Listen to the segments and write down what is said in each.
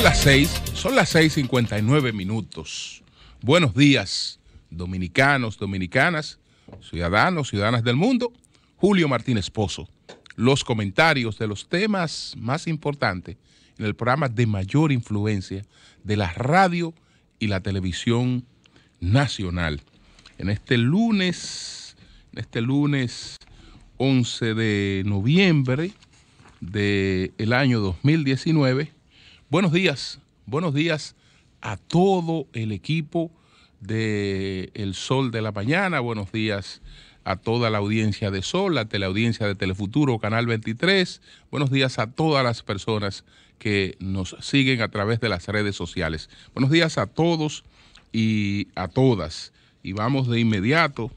Son las 6, son las 6:59 minutos. Buenos días, dominicanos, dominicanas, ciudadanos, ciudadanas del mundo. Julio Martínez Pozo. Los comentarios de los temas más importantes en el programa de mayor influencia de la radio y la televisión nacional. En este lunes, en este lunes 11 de noviembre del el año 2019, Buenos días, buenos días a todo el equipo de El Sol de la Mañana, buenos días a toda la audiencia de Sol, a la audiencia de Telefuturo, Canal 23, buenos días a todas las personas que nos siguen a través de las redes sociales. Buenos días a todos y a todas. Y vamos de inmediato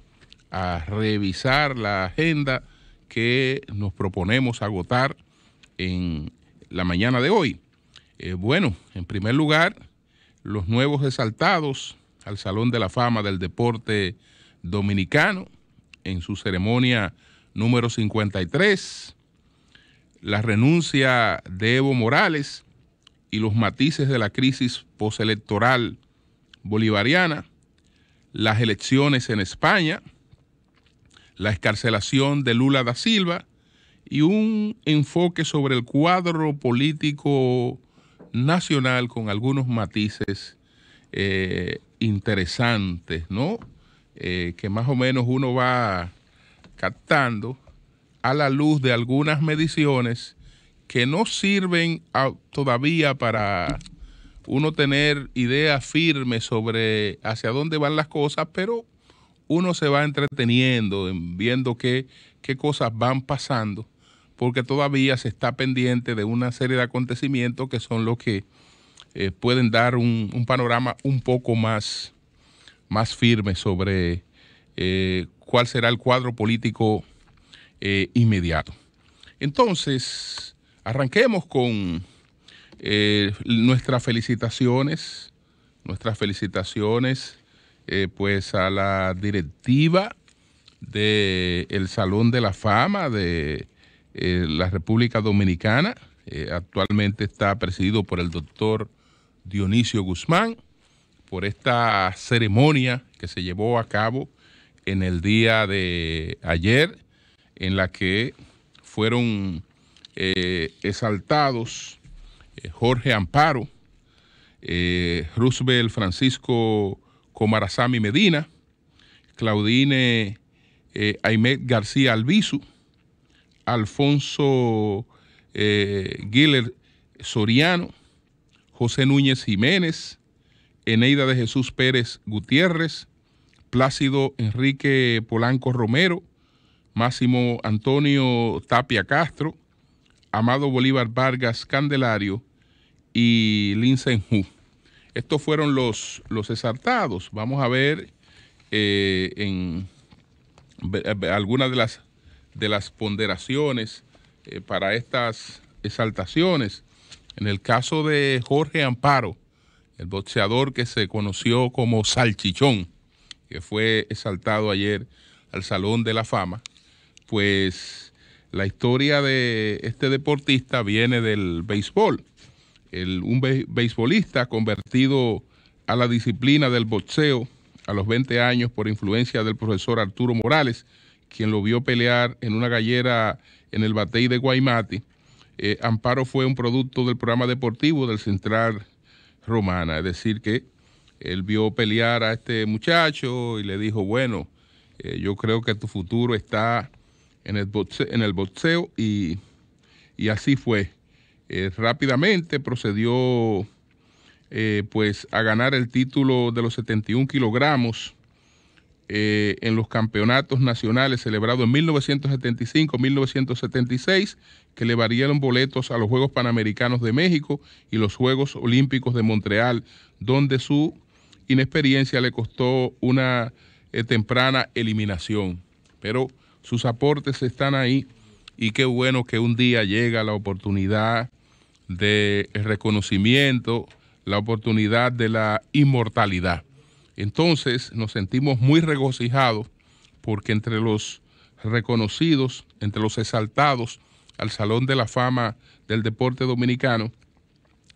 a revisar la agenda que nos proponemos agotar en la mañana de hoy. Eh, bueno, en primer lugar, los nuevos exaltados al Salón de la Fama del Deporte Dominicano en su ceremonia número 53, la renuncia de Evo Morales y los matices de la crisis postelectoral bolivariana, las elecciones en España, la escarcelación de Lula da Silva y un enfoque sobre el cuadro político nacional con algunos matices eh, interesantes, ¿no? Eh, que más o menos uno va captando a la luz de algunas mediciones que no sirven todavía para uno tener ideas firmes sobre hacia dónde van las cosas, pero uno se va entreteniendo, viendo qué, qué cosas van pasando porque todavía se está pendiente de una serie de acontecimientos que son los que eh, pueden dar un, panorama un poco más, más firme sobre eh, cuál será el cuadro político eh, inmediato. Entonces, arranquemos con nuestras felicitaciones, nuestras felicitaciones pues a la directiva del el Salón de la Fama de eh, la República Dominicana. Eh, actualmente está presidido por el doctor Dionisio Guzmán, por esta ceremonia que se llevó a cabo en el día de ayer, en la que fueron eh, exaltados Jorge Amparo, Roosevelt Francisco Comarazami Medina, Claudine Aimet García Albizu, Alfonso eh, Soriano, José Núñez Jiménez, Eneida de Jesús Pérez Gutiérrez, Plácido Enrique Polanco Romero, Máximo Antonio Tapia Castro, Amado Bolívar Vargas Candelario y Linsen Estos fueron los, los exaltados. Vamos a ver eh, en algunas de las de las ponderaciones eh, para estas exaltaciones. En el caso de Jorge Amparo, el boxeador que se conoció como Salchichón, que fue exaltado ayer al Salón de la Fama, pues la historia de este deportista viene del béisbol. un beisbolista convertido a la disciplina del boxeo a los 20 años por influencia del profesor Arturo Morales, quien lo vio pelear en una gallera en el Batey de Guaymati. Eh, Amparo fue un producto del programa deportivo del Central Romana, es decir, que él vio pelear a este muchacho y le dijo, bueno, eh, yo creo que tu futuro está en el boxeo, en el boxeo y, así fue. Eh, rápidamente procedió pues a ganar el título de los 71 kilogramos eh, en los campeonatos nacionales celebrados en 1975, 1976, que le variaron boletos a los Juegos Panamericanos de México y los Juegos Olímpicos de Montreal, donde su inexperiencia le costó una eh, temprana eliminación. Pero sus aportes están ahí y qué bueno que un día llega la oportunidad de reconocimiento, la oportunidad de la inmortalidad. Entonces nos sentimos muy regocijados porque entre los reconocidos, entre los exaltados al Salón de la Fama del Deporte Dominicano,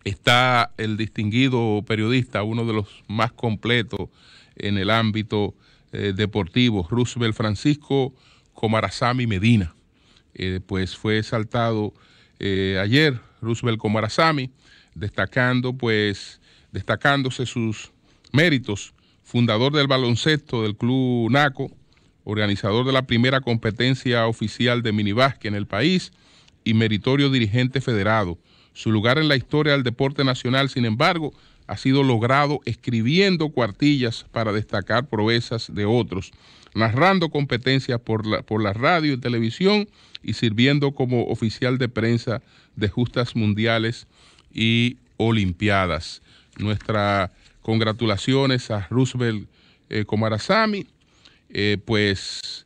está el distinguido periodista, uno de los más completos en el ámbito eh, deportivo, Roosevelt Francisco Comarazami Medina. Eh, pues fue exaltado eh, ayer Roosevelt Comarazami, destacando pues, destacándose sus méritos fundador del baloncesto del Club Naco, organizador de la primera competencia oficial de minibásquet en el país y meritorio dirigente federado. Su lugar en la historia del deporte nacional, sin embargo, ha sido logrado escribiendo cuartillas para destacar proezas de otros, narrando competencias por la, por la radio y televisión y sirviendo como oficial de prensa de justas mundiales y olimpiadas. Nuestra Congratulaciones a Roosevelt eh, eh pues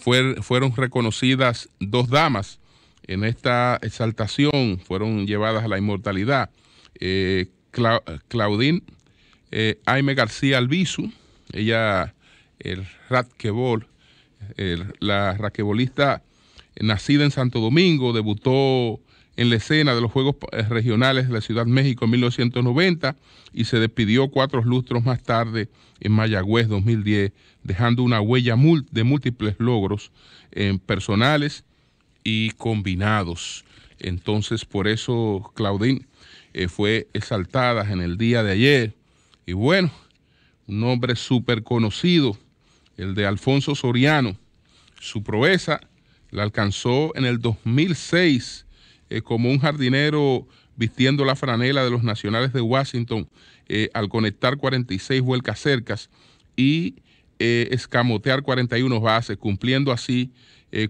fueron reconocidas dos damas en esta exaltación, fueron llevadas a la inmortalidad. Eh, Claudine eh, Aime García Albizu, ella, el raquebol, la raquebolista nacida en Santo Domingo, debutó en la escena de los Juegos eh, Regionales de la Ciudad de México en 1990 y se despidió cuatro lustros más tarde en Mayagüez 2010, dejando una huella de múltiples logros eh, personales y combinados. Entonces, por eso Claudín eh, fue exaltada en el día de ayer. Y bueno, un nombre súper conocido, el de Alfonso Soriano. Su proeza la alcanzó en el 2006 eh, como un jardinero vistiendo la franela de los nacionales de Washington eh, al conectar 46 vuelcas cercas y eh, escamotear 41 bases, cumpliendo así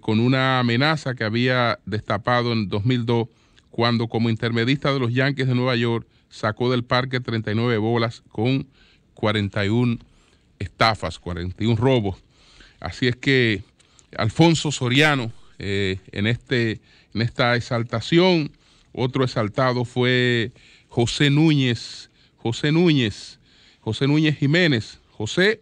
con una amenaza que había destapado en 2002 cuando como intermedista de los Yankees de Nueva York sacó del parque 39 bolas con 41 estafas, 41 robos. Así es que Alfonso Soriano en este en esta exaltación. Otro exaltado fue José Núñez, José Núñez, José Núñez Jiménez, José,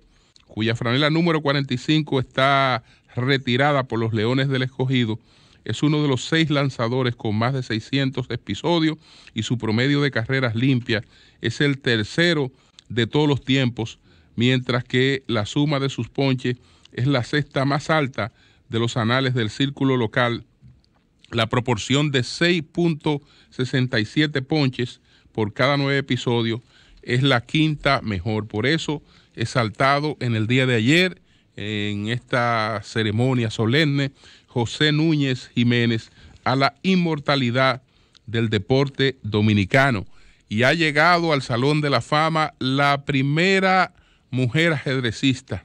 cuya franela número 45 está retirada por los Leones del Escogido. Es uno de los seis lanzadores con más de 600 episodios y su promedio de carreras limpias es el tercero de todos los tiempos, mientras que la suma de sus ponches es la sexta más alta de los anales del círculo local la proporción de 6.67 ponches por cada nueve episodios es la quinta mejor. Por eso, he saltado en el día de ayer, en esta ceremonia solemne, José Núñez Jiménez a la inmortalidad del deporte dominicano. Y ha llegado al Salón de la Fama la primera mujer ajedrecista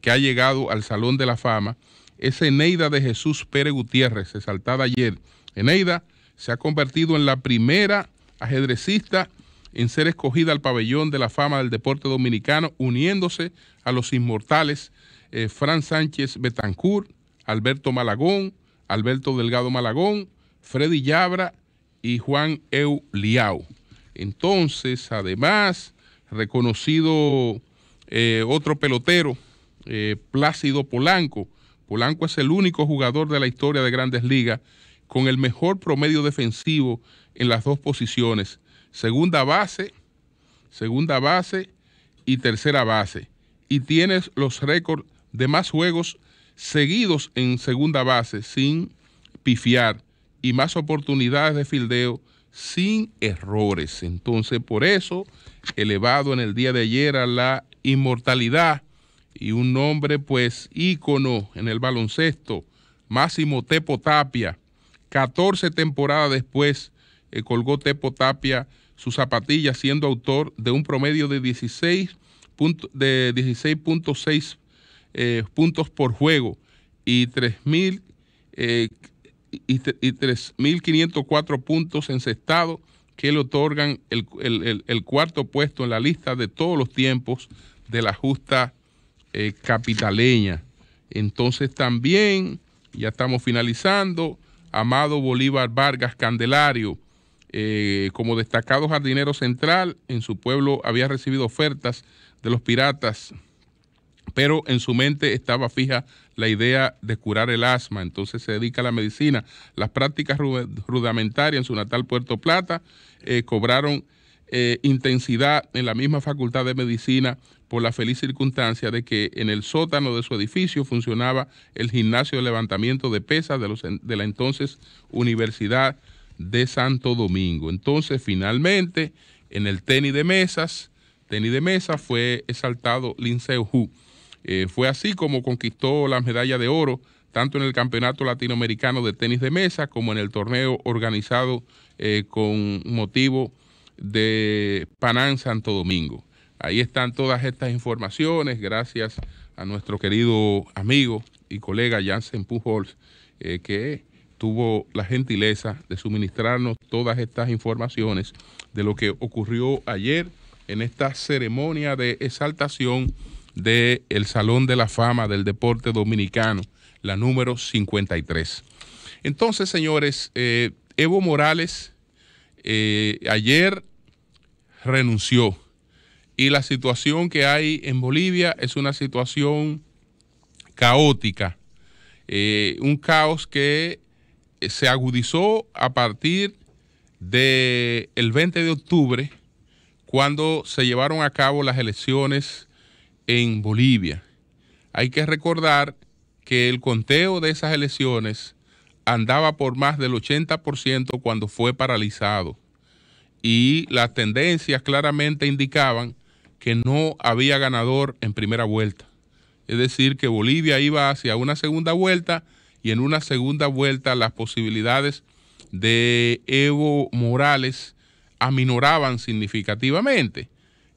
que ha llegado al Salón de la Fama es Eneida de Jesús Pérez Gutiérrez, exaltada ayer. Eneida se ha convertido en la primera ajedrecista en ser escogida al pabellón de la fama del deporte dominicano, uniéndose a los inmortales eh, Fran Sánchez Betancourt, Alberto Malagón, Alberto Delgado Malagón, Freddy Yabra y Juan Euliao. Entonces, además, reconocido eh, otro pelotero, eh, Plácido Polanco, Polanco es el único jugador de la historia de grandes ligas con el mejor promedio defensivo en las dos posiciones, segunda base, segunda base y tercera base. Y tienes los récords de más juegos seguidos en segunda base sin pifiar y más oportunidades de fildeo sin errores. Entonces, por eso, elevado en el día de ayer a la inmortalidad y un nombre pues ícono en el baloncesto, Máximo Tepo Tapia. 14 temporadas después eh, colgó Tepo Tapia su zapatilla siendo autor de un promedio de 16 de 16.6 eh, puntos por juego y 3.000 eh, y, y 3.504 puntos encestados que le otorgan el, el, cuarto puesto en la lista de todos los tiempos de la justa eh, capitaleña. Entonces también, ya estamos finalizando, Amado Bolívar Vargas Candelario, eh, como destacado jardinero central, en su pueblo había recibido ofertas de los piratas, pero en su mente estaba fija la idea de curar el asma, entonces se dedica a la medicina. Las prácticas rudimentarias en su natal Puerto Plata eh, cobraron eh, intensidad en la misma Facultad de Medicina por la feliz circunstancia de que en el sótano de su edificio funcionaba el gimnasio de levantamiento de pesas de, la entonces Universidad de Santo Domingo. Entonces, finalmente, en el tenis de mesas, tenis de mesa fue exaltado Linseo Hu. Eh, fue así como conquistó la medalla de oro tanto en el Campeonato Latinoamericano de Tenis de Mesa como en el torneo organizado eh, con motivo de Panán Santo Domingo. Ahí están todas estas informaciones, gracias a nuestro querido amigo y colega Jansen Pujols, eh, que tuvo la gentileza de suministrarnos todas estas informaciones de lo que ocurrió ayer en esta ceremonia de exaltación del el Salón de la Fama del Deporte Dominicano, la número 53. Entonces, señores, eh, Evo Morales eh, ayer renunció. Y la situación que hay en Bolivia es una situación caótica, eh, un caos que se agudizó a partir del 20 de octubre, cuando se llevaron a cabo las elecciones en Bolivia. Hay que recordar que el conteo de esas elecciones andaba por más del 80% cuando fue paralizado y las tendencias claramente indicaban que no había ganador en primera vuelta. Es decir, que Bolivia iba hacia una segunda vuelta y en una segunda vuelta las posibilidades de Evo Morales aminoraban significativamente.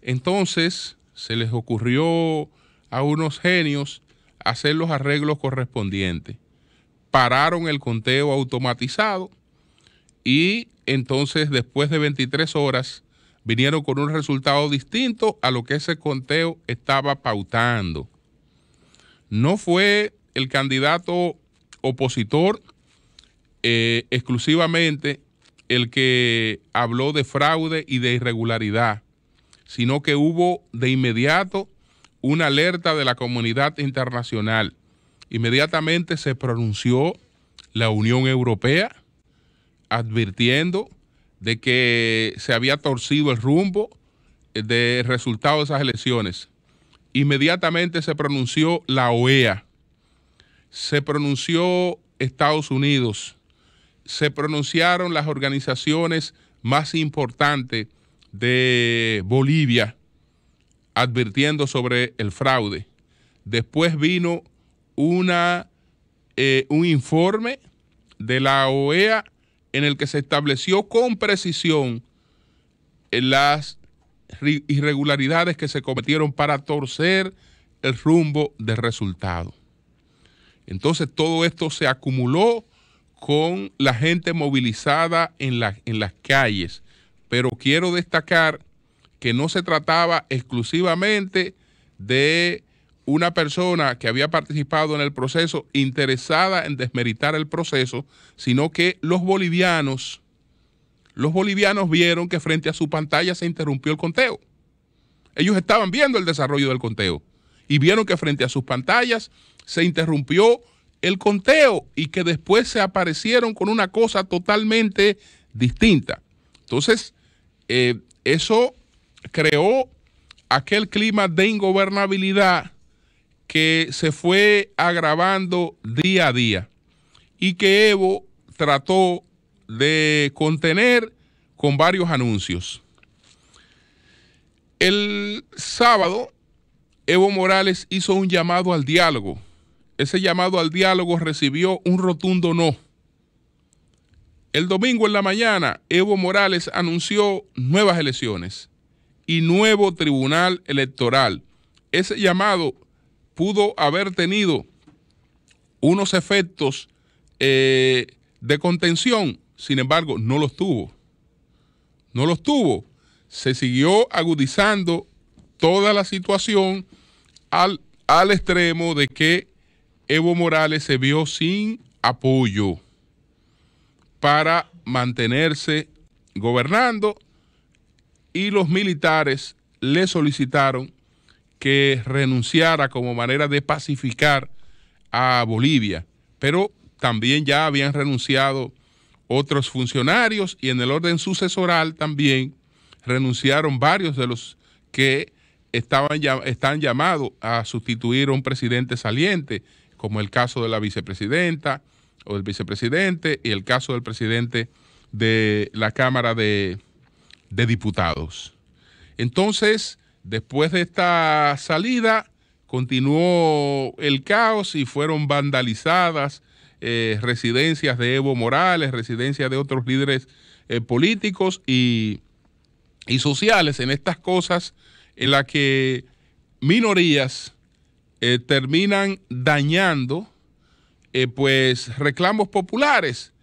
Entonces se les ocurrió a unos genios hacer los arreglos correspondientes. Pararon el conteo automatizado y entonces después de 23 horas vinieron con un resultado distinto a lo que ese conteo estaba pautando. No fue el candidato opositor eh, exclusivamente el que habló de fraude y de irregularidad, sino que hubo de inmediato una alerta de la comunidad internacional. Inmediatamente se pronunció la Unión Europea, advirtiendo de que se había torcido el rumbo eh, de resultado de esas elecciones. Inmediatamente se pronunció la OEA, se pronunció Estados Unidos, se pronunciaron las organizaciones más importantes de Bolivia advirtiendo sobre el fraude. Después vino una, eh, un informe de la OEA en el que se estableció con precisión las irregularidades que se cometieron para torcer el rumbo del resultado. Entonces todo esto se acumuló con la gente movilizada en, en las calles, pero quiero destacar que no se trataba exclusivamente de una persona que había participado en el proceso interesada en desmeritar el proceso, sino que los bolivianos, los bolivianos vieron que frente a su pantalla se interrumpió el conteo. Ellos estaban viendo el desarrollo del conteo y vieron que frente a sus pantallas se interrumpió el conteo y que después se aparecieron con una cosa totalmente distinta. Entonces, eh, eso creó aquel clima de ingobernabilidad que se fue agravando día a día y que Evo trató de contener con varios anuncios. El sábado, Evo Morales hizo un llamado al diálogo. Ese llamado al diálogo recibió un rotundo no. El domingo en la mañana, Evo Morales anunció nuevas elecciones y nuevo tribunal electoral. Ese llamado pudo haber tenido unos efectos eh, de contención, sin embargo, no los tuvo. No los tuvo. Se siguió agudizando toda la situación al, al extremo de que Evo Morales se vio sin apoyo para mantenerse gobernando y los militares le solicitaron que renunciara como manera de pacificar a Bolivia, pero también ya habían renunciado otros funcionarios y en el orden sucesoral también renunciaron varios de los que estaban, están llamados a sustituir a un presidente saliente, como el caso de la vicepresidenta o el vicepresidente y el caso del presidente de la Cámara de Diputados. Entonces, Después de esta salida, continuó el caos y fueron vandalizadas eh, residencias de Evo Morales, residencias de otros líderes eh, políticos y, sociales en estas cosas en las que minorías eh, terminan dañando pues reclamos populares,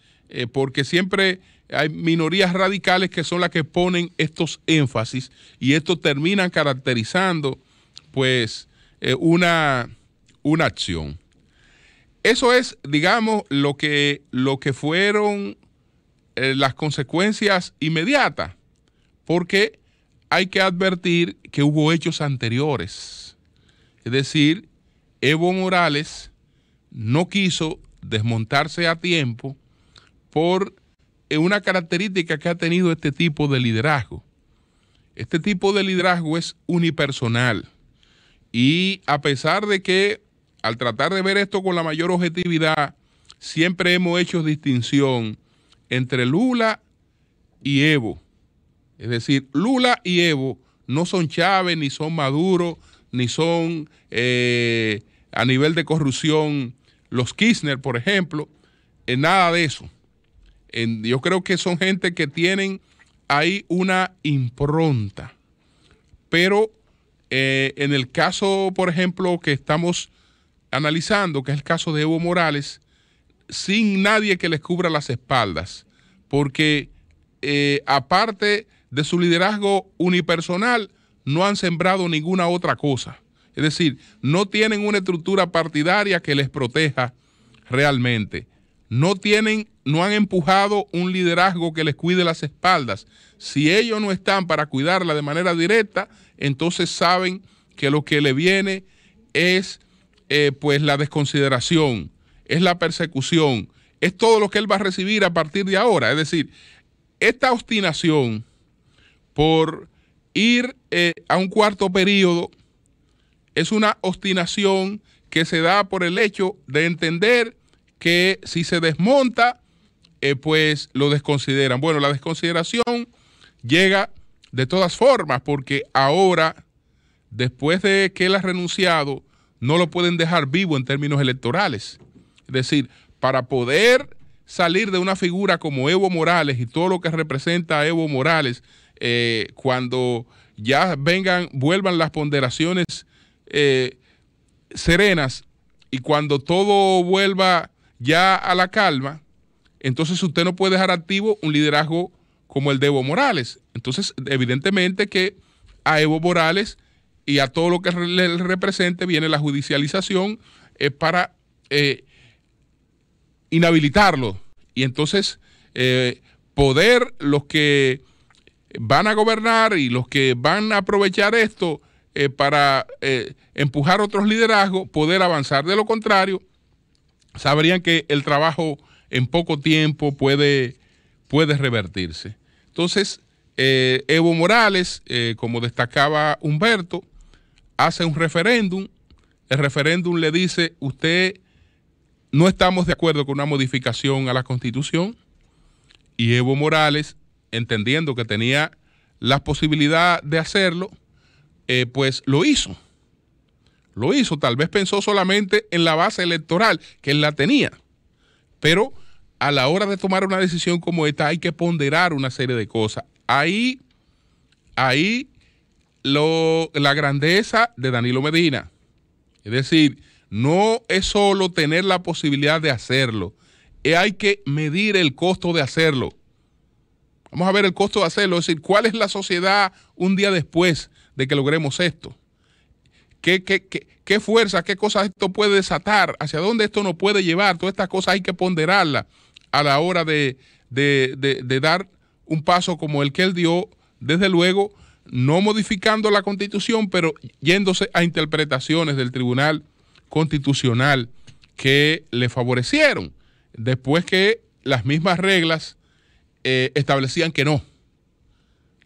porque siempre hay minorías radicales que son las que ponen estos énfasis y esto termina caracterizando pues eh, una, una acción. Eso es, digamos, lo que, lo que fueron eh, las consecuencias inmediatas, porque hay que advertir que hubo hechos anteriores. Es decir, Evo Morales no quiso desmontarse a tiempo por una característica que ha tenido este tipo de liderazgo. Este tipo de liderazgo es unipersonal y a pesar de que al tratar de ver esto con la mayor objetividad, siempre hemos hecho distinción entre Lula y Evo. Es decir, Lula y Evo no son Chávez, ni son Maduro, ni son eh, a nivel de corrupción los Kirchner, por ejemplo, en eh, nada de eso yo creo que son gente que tienen ahí una impronta. Pero eh, en el caso, por ejemplo, que estamos analizando, que es el caso de Evo Morales, sin nadie que les cubra las espaldas, porque eh, aparte de su liderazgo unipersonal, no han sembrado ninguna otra cosa. Es decir, no tienen una estructura partidaria que les proteja realmente no tienen, no han empujado un liderazgo que les cuide las espaldas. Si ellos no están para cuidarla de manera directa, entonces saben que lo que le viene es eh, pues la desconsideración, es la persecución, es todo lo que él va a recibir a partir de ahora. Es decir, esta obstinación por ir eh, a un cuarto periodo es una obstinación que se da por el hecho de entender que si se desmonta, eh, pues lo desconsideran. Bueno, la desconsideración llega de todas formas, porque ahora, después de que él ha renunciado, no lo pueden dejar vivo en términos electorales. Es decir, para poder salir de una figura como Evo Morales y todo lo que representa a Evo Morales, eh, cuando ya vengan, vuelvan las ponderaciones eh, serenas y cuando todo vuelva ya a la calma, entonces usted no puede dejar activo un liderazgo como el de Evo Morales. Entonces, evidentemente que a Evo Morales y a todo lo que le represente viene la judicialización eh, para eh, inhabilitarlo. Y entonces, eh, poder los que van a gobernar y los que van a aprovechar esto para empujar otros liderazgos, poder avanzar. De lo contrario, sabrían que el trabajo en poco tiempo puede, puede revertirse. Entonces, eh, Evo Morales, eh, como destacaba Humberto, hace un referéndum. El referéndum le dice, usted no estamos de acuerdo con una modificación a la constitución. Y Evo Morales, entendiendo que tenía la posibilidad de hacerlo, eh, pues lo hizo lo hizo. Tal vez pensó solamente en la base electoral, que él la tenía. Pero a la hora de tomar una decisión como esta hay que ponderar una serie de cosas. Ahí, ahí lo, la grandeza de Danilo Medina. Es decir, no es solo tener la posibilidad de hacerlo, eh, hay que medir el costo de hacerlo. Vamos a ver el costo de hacerlo, es decir, cuál es la sociedad un día después de que logremos esto. ¿Qué, qué, fuerza, qué cosas esto puede desatar? ¿Hacia dónde esto nos puede llevar? Todas estas cosas hay que ponderarlas a la hora de, dar un paso como el que él dio, desde luego, no modificando la constitución, pero yéndose a interpretaciones del Tribunal Constitucional que le favorecieron, después que las mismas reglas eh, establecían que no.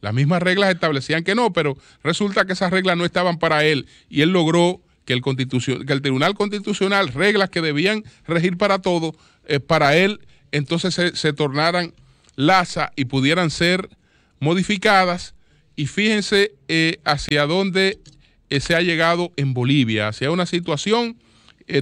Las mismas reglas establecían que no, pero resulta que esas reglas no estaban para él y él logró que el, que el Tribunal Constitucional, reglas que debían regir para todo, eh, para él entonces se, tornaran laza y pudieran ser modificadas. Y fíjense eh, hacia dónde eh, se ha llegado en Bolivia, hacia una situación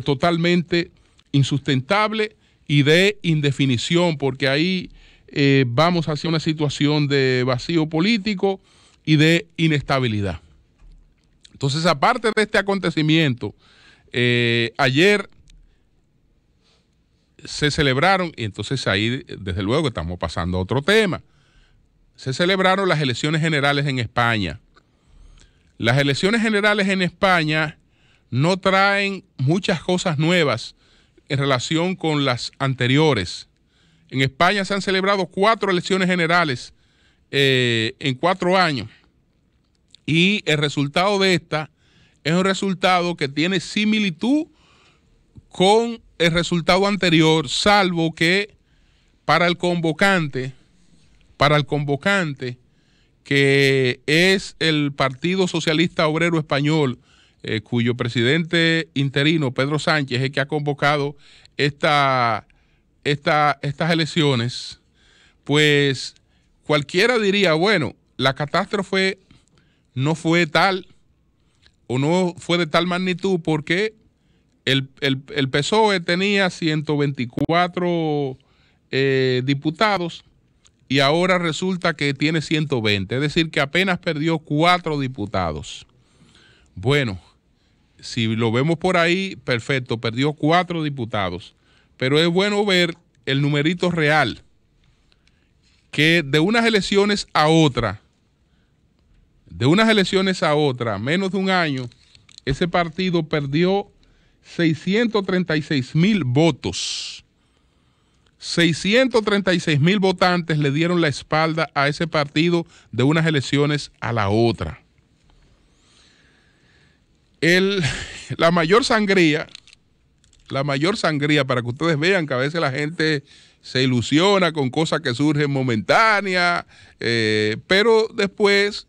totalmente insustentable y de indefinición, porque ahí eh, vamos hacia una situación de vacío político y de inestabilidad. Entonces, aparte de este acontecimiento, eh, ayer se celebraron, y entonces ahí desde luego estamos pasando a otro tema, se celebraron las elecciones generales en España. Las elecciones generales en España no traen muchas cosas nuevas en relación con las anteriores. En España se han celebrado cuatro elecciones generales eh, en cuatro años y el resultado de esta es un resultado que tiene similitud con el resultado anterior, salvo que para el convocante, para el convocante, que es el Partido Socialista Obrero Español, eh, cuyo presidente interino, Pedro Sánchez, es el que ha convocado esta estas elecciones, pues cualquiera diría, bueno, la catástrofe no fue tal o no fue de tal magnitud porque el, PSOE tenía 124 eh, diputados y ahora resulta que tiene 120, es decir, que apenas perdió cuatro diputados. Bueno, si lo vemos por ahí, perfecto, perdió cuatro diputados pero es bueno ver el numerito real, que de unas elecciones a otra, de unas elecciones a otra, menos de un año, ese partido perdió 636 mil votos. 636 mil votantes le dieron la espalda a ese partido de unas elecciones a la otra. la mayor sangría la mayor sangría para que ustedes vean que a veces la gente se ilusiona con cosas que surgen momentáneas, eh, pero después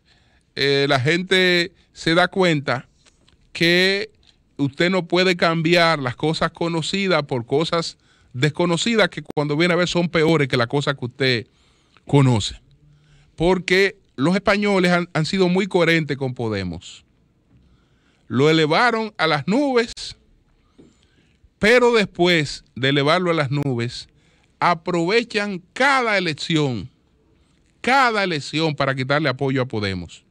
eh, la gente se da cuenta que usted no puede cambiar las cosas conocidas por cosas desconocidas que cuando viene a ver son peores que las cosas que usted conoce. Porque los españoles han, han sido muy coherentes con Podemos. Lo elevaron a las nubes pero después de elevarlo a las nubes, aprovechan cada elección, cada elección para quitarle apoyo a Podemos.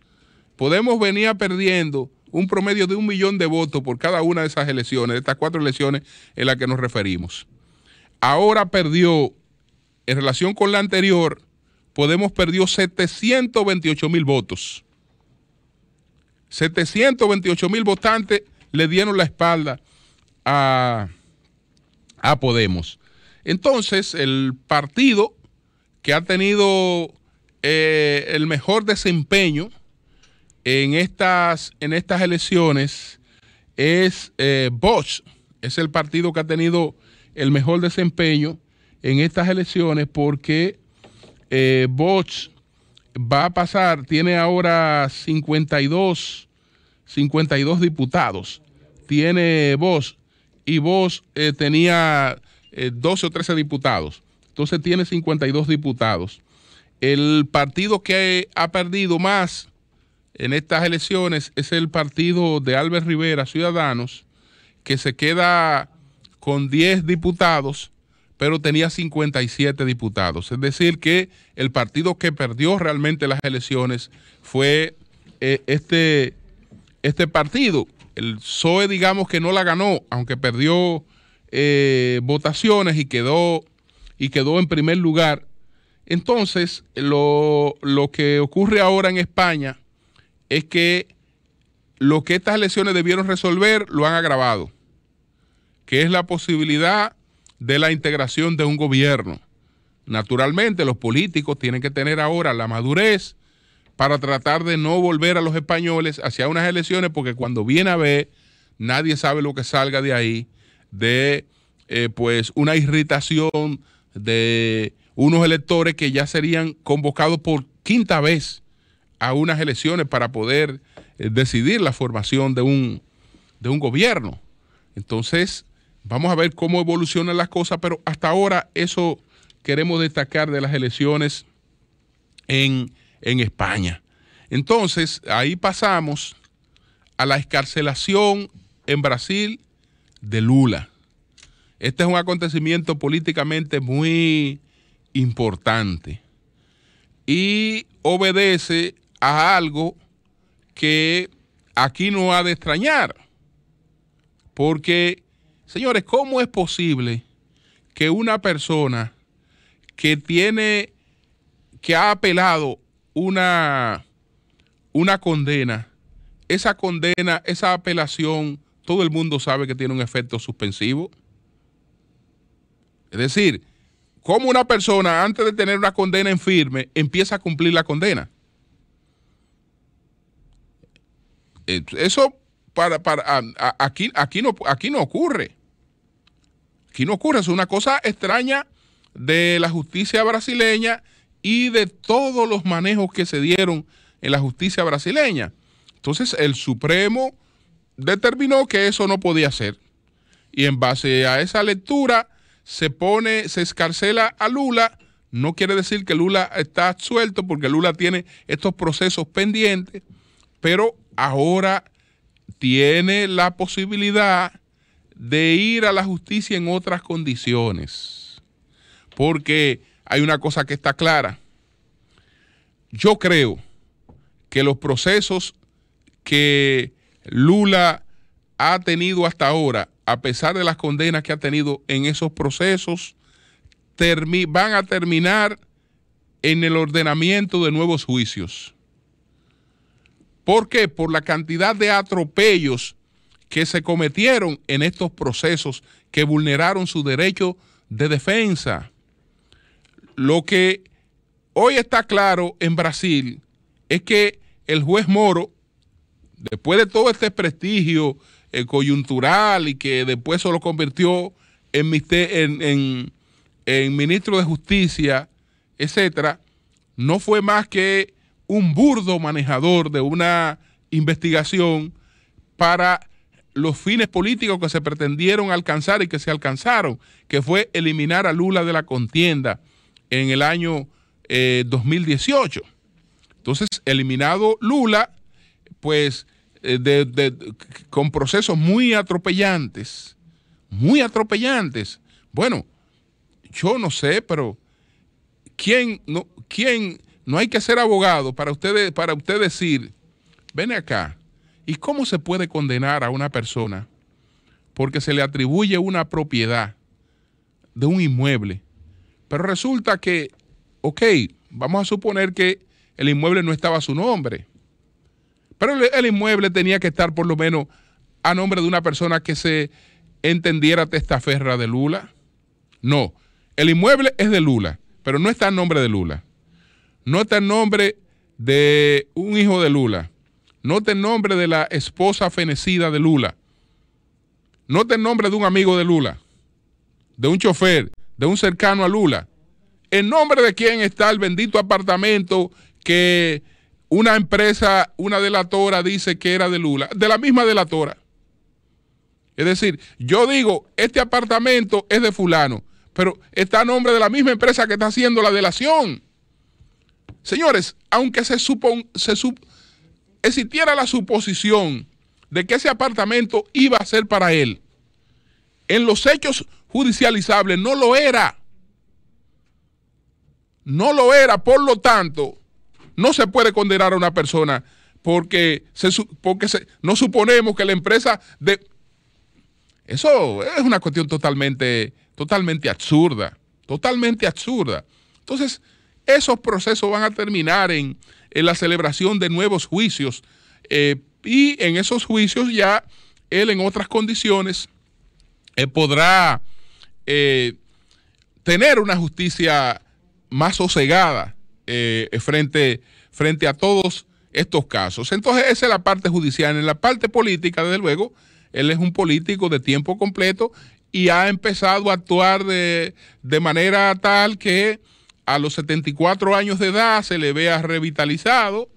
Podemos venía perdiendo un promedio de un millón de votos por cada una de esas elecciones, de estas cuatro elecciones en las que nos referimos. Ahora perdió, en relación con la anterior, Podemos perdió 728 mil votos. 728 mil votantes le dieron la espalda a a Podemos. Entonces, el partido que ha tenido eh, el mejor desempeño en estas, en estas elecciones es eh, Bosch. Es el partido que ha tenido el mejor desempeño en estas elecciones porque eh, Bosch va a pasar, tiene ahora 52, 52 diputados. Tiene Bosch y vos eh, tenía 12 eh, o 13 diputados. Entonces tiene 52 diputados. El partido que ha perdido más en estas elecciones es el partido de Alves Rivera, Ciudadanos, que se queda con 10 diputados, pero tenía 57 diputados. Es decir, que el partido que perdió realmente las elecciones fue eh, este, este partido el PSOE digamos que no la ganó, aunque perdió eh, votaciones y quedó, y quedó en primer lugar. Entonces, lo, lo que ocurre ahora en España es que lo que estas elecciones debieron resolver lo han agravado, que es la posibilidad de la integración de un gobierno. Naturalmente, los políticos tienen que tener ahora la madurez para tratar de no volver a los españoles hacia unas elecciones, porque cuando viene a ver, nadie sabe lo que salga de ahí, de eh, pues una irritación de unos electores que ya serían convocados por quinta vez a unas elecciones para poder eh, decidir la formación de un, de un gobierno. Entonces, vamos a ver cómo evolucionan las cosas, pero hasta ahora eso queremos destacar de las elecciones en en España. Entonces, ahí pasamos a la escarcelación en Brasil de Lula. Este es un acontecimiento políticamente muy importante y obedece a algo que aquí no ha de extrañar. Porque, señores, ¿cómo es posible que una persona que tiene, que ha apelado una, una condena, esa condena, esa apelación, todo el mundo sabe que tiene un efecto suspensivo. Es decir, ¿cómo una persona antes de tener una condena en firme empieza a cumplir la condena? Eso para, aquí, aquí, no, aquí no ocurre. Aquí no ocurre. Es una cosa extraña de la justicia brasileña y de todos los manejos que se dieron en la justicia brasileña. Entonces el Supremo determinó que eso no podía ser. Y en base a esa lectura se pone, se escarcela a Lula. No quiere decir que Lula está suelto porque Lula tiene estos procesos pendientes, pero ahora tiene la posibilidad de ir a la justicia en otras condiciones. Porque hay una cosa que está clara. Yo creo que los procesos que Lula ha tenido hasta ahora, a pesar de las condenas que ha tenido en esos procesos, van a terminar en el ordenamiento de nuevos juicios. ¿Por qué? Por la cantidad de atropellos que se cometieron en estos procesos que vulneraron su derecho de defensa. Lo que hoy está claro en Brasil es que el juez Moro, después de todo este prestigio eh, coyuntural y que después se lo convirtió en, en ministro de Justicia, etcétera, no fue más que un burdo manejador de una investigación para los fines políticos que se pretendieron alcanzar y que se alcanzaron, que fue eliminar a Lula de la contienda en el año 2018. Eh, Entonces, eliminado Lula, pues eh, con procesos muy atropellantes, muy atropellantes. Bueno, yo no sé, pero ¿quién no, no hay que ser abogado para para usted decir, ven acá, ¿y cómo se puede condenar a una persona porque se le atribuye una propiedad de un inmueble? Pero resulta que, ok, vamos a suponer que el inmueble no estaba a su nombre, pero el inmueble tenía que estar por lo menos a nombre de una persona que se entendiera testaferra de Lula. No, el inmueble es de Lula, pero no está en nombre de Lula. No está en nombre de un hijo de Lula. No está en nombre de la esposa fenecida de Lula. No está en nombre de un amigo de Lula, de un chofer, de un cercano a Lula. ¿En nombre de quién está el bendito apartamento que una empresa, una delatora dice que era de Lula? De la misma delatora. Es decir, yo digo, este apartamento es de fulano, pero está a nombre de la misma empresa que está haciendo la delación. Señores, aunque se, supon, se sup, existiera la suposición de que ese apartamento iba a ser para él, en los hechos judicializable, no lo era. No lo era, por lo tanto, no se puede condenar a una persona porque, se, porque no suponemos que la empresa de... Eso es una cuestión totalmente, totalmente absurda, totalmente absurda. Entonces, esos procesos van a terminar en, en la celebración de nuevos juicios eh, y en esos juicios ya él en otras condiciones eh, podrá eh, tener una justicia más sosegada eh, frente, frente a todos estos casos. Entonces, esa es la parte judicial. En la parte política, desde luego, él es un político de tiempo completo y ha empezado a actuar de, manera tal que a los 74 años de edad se le vea revitalizado,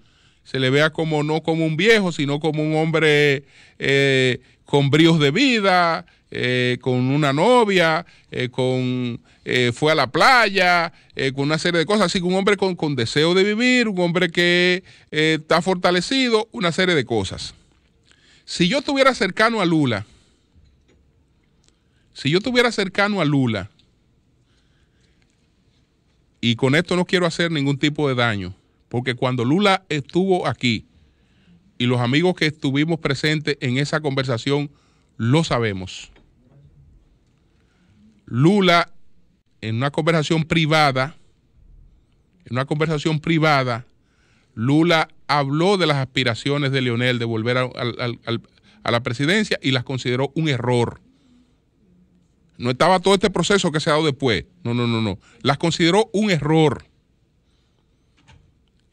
se le vea como no como un viejo, sino como un hombre eh, con bríos de vida, eh, con una novia, eh, con, eh, fue a la playa, con una serie de cosas. Así que un hombre con, con deseo de vivir, un hombre que está fortalecido, una serie de cosas. Si yo estuviera cercano a Lula, si yo estuviera cercano a Lula, y con esto no quiero hacer ningún tipo de daño, porque cuando Lula estuvo aquí, y los amigos que estuvimos presentes en esa conversación lo sabemos. Lula, en una conversación privada, en una conversación privada, Lula habló de las aspiraciones de Leonel de volver a, a la presidencia y las consideró un error. No estaba todo este proceso que se ha dado después. No, no, no, no. Las consideró un error.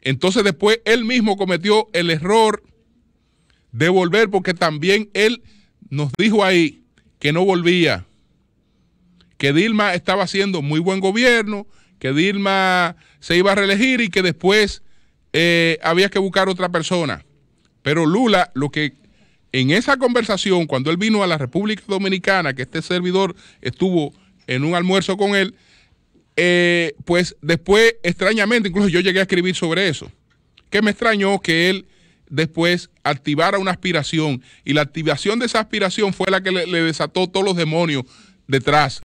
Entonces después él mismo cometió el error de volver porque también él nos dijo ahí que no volvía que Dilma estaba haciendo muy buen gobierno, que Dilma se iba a reelegir y que después eh, había que buscar otra persona. Pero Lula, lo que en esa conversación, cuando él vino a la República Dominicana, que este servidor estuvo en un almuerzo con él, eh, pues después, extrañamente, incluso yo llegué a escribir sobre eso, que me extrañó que él después activara una aspiración y la activación de esa aspiración fue la que le, le desató todos los demonios detrás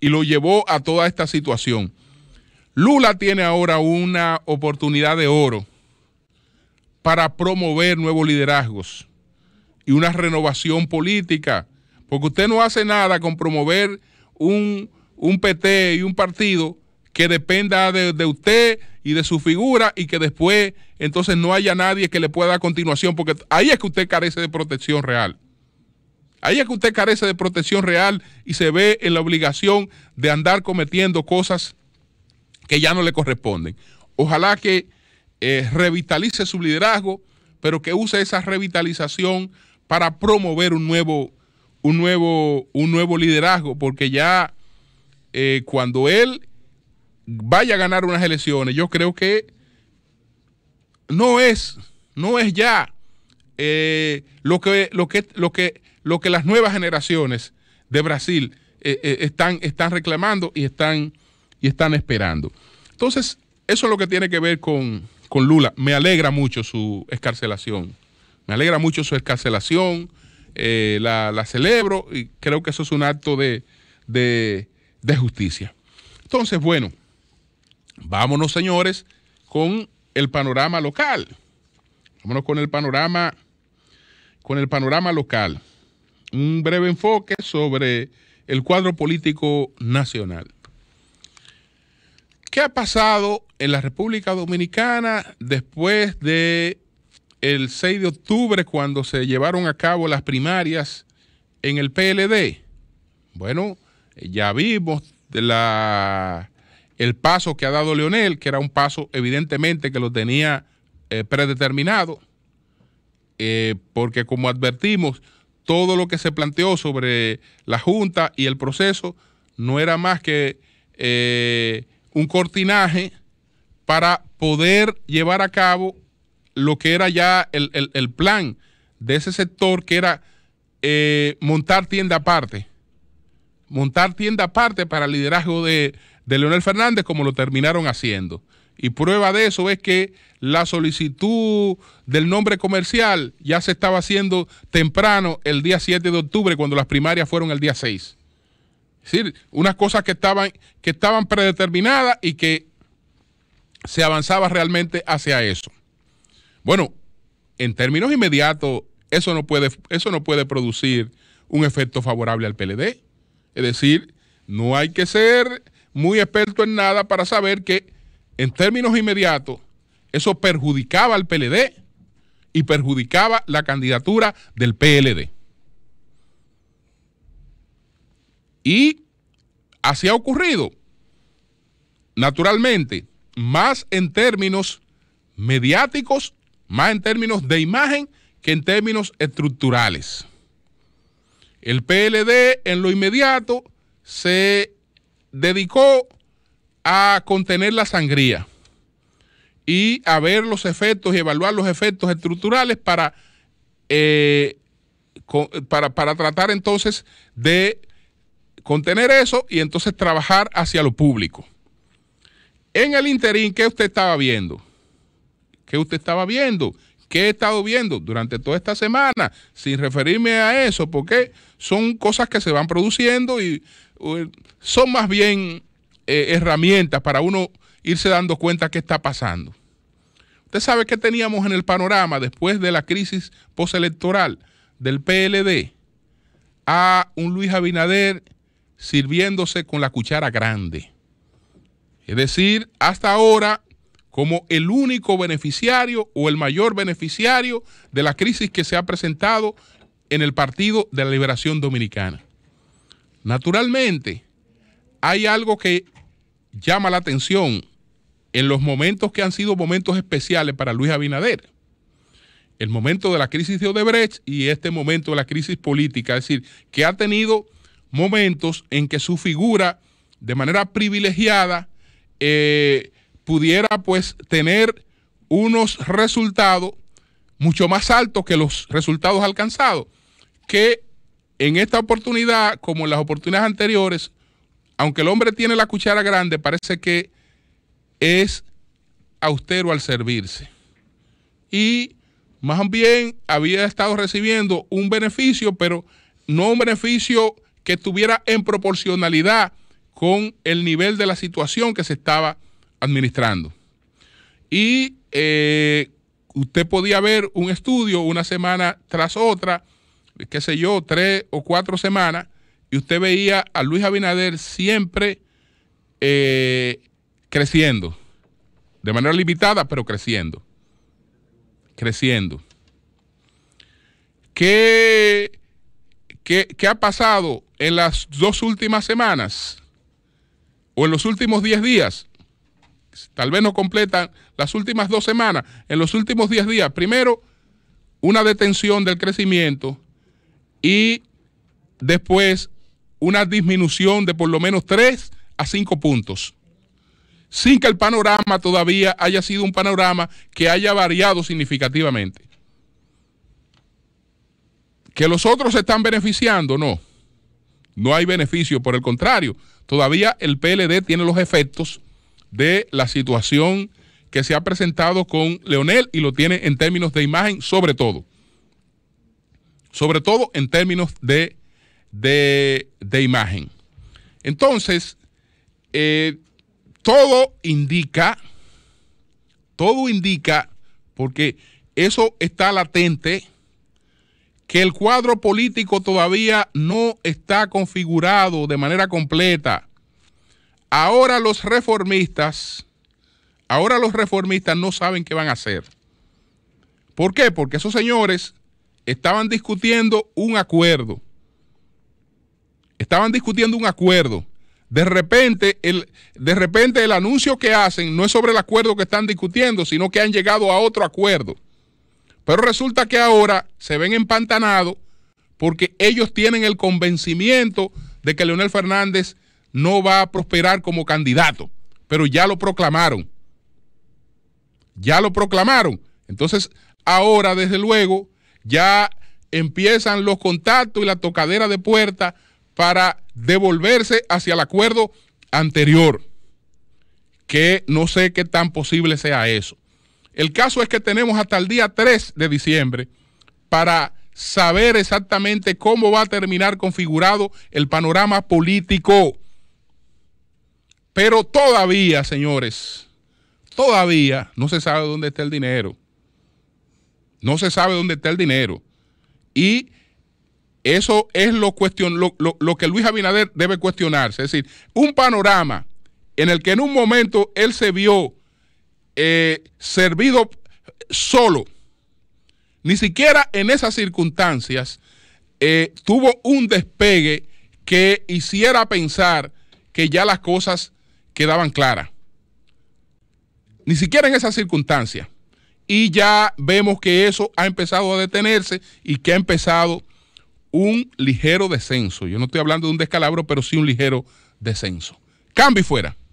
y lo llevó a toda esta situación. Lula tiene ahora una oportunidad de oro para promover nuevos liderazgos y una renovación política, porque usted no hace nada con promover un, PT y un partido que dependa de, de, usted y de su figura y que después entonces no haya nadie que le pueda dar continuación, porque ahí es que usted carece de protección real. Ahí es que usted carece de protección real y se ve en la obligación de andar cometiendo cosas que ya no le corresponden. Ojalá que eh, revitalice su liderazgo, pero que use esa revitalización para promover un nuevo, un nuevo, un nuevo liderazgo, porque ya eh, cuando él vaya a ganar unas elecciones, yo creo que no es, no es ya eh, lo, que, lo, que, lo, que, lo que las nuevas generaciones de Brasil eh, eh, están, están reclamando y están, y están esperando. Entonces, eso es lo que tiene que ver con, Lula. Me alegra mucho su escarcelación. Me alegra mucho su escarcelación. la, celebro y creo que eso es un acto de, de, justicia. Entonces, bueno, vámonos señores con el panorama local. Vámonos con el panorama con el panorama local. Un breve enfoque sobre el cuadro político nacional. ¿Qué ha pasado en la República Dominicana después de el 6 de octubre cuando se llevaron a cabo las primarias en el PLD? Bueno, ya vimos el paso que ha dado Leonel, que era un paso evidentemente que lo tenía eh, predeterminado. Eh, porque como advertimos, todo lo que se planteó sobre la Junta y el proceso no era más que eh, un cortinaje para poder llevar a cabo lo que era ya el, plan de ese sector, que era eh, montar tienda aparte. Montar tienda aparte para el liderazgo de, de Leonel Fernández, como lo terminaron haciendo. Y prueba de eso es que la solicitud del nombre comercial ya se estaba haciendo temprano el día 7 de octubre, cuando las primarias fueron el día 6. Es decir, unas cosas que estaban, que estaban predeterminadas y que se avanzaba realmente hacia eso. Bueno, en términos inmediatos, eso no puede, eso no puede producir un efecto favorable al PLD. Es decir, no hay que ser muy experto en nada para saber que en términos inmediatos, eso perjudicaba al PLD y perjudicaba la candidatura del PLD. Y así ha ocurrido, naturalmente, más en términos mediáticos, más en términos de imagen que en términos estructurales. El PLD en lo inmediato se dedicó a contener la sangría y a ver los efectos y evaluar los efectos estructurales para, eh, para, para, tratar entonces de contener eso y entonces trabajar hacia lo público. En el interín, ¿qué usted estaba viendo? ¿Qué usted estaba viendo? ¿Qué he estado viendo durante toda esta semana? Sin referirme a eso, porque son cosas que se van produciendo y son más bien eh, herramientas para uno irse dando cuenta qué está pasando. Usted sabe que teníamos en el panorama después de la crisis postelectoral del PLD a un Luis Abinader sirviéndose con la cuchara grande. Es decir, hasta ahora como el único beneficiario o el mayor beneficiario de la crisis que se ha presentado en el Partido de la Liberación Dominicana. Naturalmente, hay algo que llama la atención en los momentos que han sido momentos especiales para Luis Abinader. El momento de la crisis de Odebrecht y este momento de la crisis política, es decir, que ha tenido momentos en que su figura de manera privilegiada eh, pudiera pues tener unos resultados mucho más altos que los resultados alcanzados, que en esta oportunidad, como en las oportunidades anteriores, aunque el hombre tiene la cuchara grande, parece que es austero al servirse. Y más bien había estado recibiendo un beneficio, pero no un beneficio que estuviera en proporcionalidad con el nivel de la situación que se estaba administrando. Y eh, usted podía ver un estudio una semana tras otra, qué sé yo, tres o cuatro semanas, usted veía a Luis Abinader siempre eh, creciendo, de manera limitada, pero creciendo, creciendo. ¿Qué, qué, qué ha pasado en las dos últimas semanas o en los últimos diez días? Tal vez no completan las últimas dos semanas, en los últimos diez días. Primero, una detención del crecimiento y después una disminución de por lo menos 3 a 5 puntos, sin que el panorama todavía haya sido un panorama que haya variado significativamente. ¿Que los otros se están beneficiando? No. No hay beneficio, por el contrario, todavía el PLD tiene los efectos de la situación que se ha presentado con Leonel y lo tiene en términos de imagen sobre todo. Sobre todo en términos de de, imagen. Entonces, eh, todo indica, todo indica, porque eso está latente, que el cuadro político todavía no está configurado de manera completa. Ahora los reformistas, ahora los reformistas no saben qué van a hacer. ¿Por qué? Porque esos señores estaban discutiendo un acuerdo Estaban discutiendo un acuerdo. De repente, el, de repente el anuncio que hacen no es sobre el acuerdo que están discutiendo, sino que han llegado a otro acuerdo. Pero resulta que ahora se ven empantanados porque ellos tienen el convencimiento de que Leonel Fernández no va a prosperar como candidato, pero ya lo proclamaron. Ya lo proclamaron. Entonces, ahora, desde luego, ya empiezan los contactos y la tocadera de puerta para devolverse hacia el acuerdo anterior, que no sé qué tan posible sea eso. El caso es que tenemos hasta el día 3 de diciembre para saber exactamente cómo va a terminar configurado el panorama político. Pero todavía, señores, todavía no se sabe dónde está el dinero. No se sabe dónde está el dinero. Y eso es lo, lo, que Luis Abinader debe cuestionarse. Es decir, un panorama en el que en un momento él se vio eh, servido solo. Ni siquiera en esas circunstancias eh, tuvo un despegue que hiciera pensar que ya las cosas quedaban claras. Ni siquiera en esas circunstancias. Y ya vemos que eso ha empezado a detenerse y que ha empezado un ligero descenso. Yo no estoy hablando de un descalabro, pero sí un ligero descenso. Cambio fuera.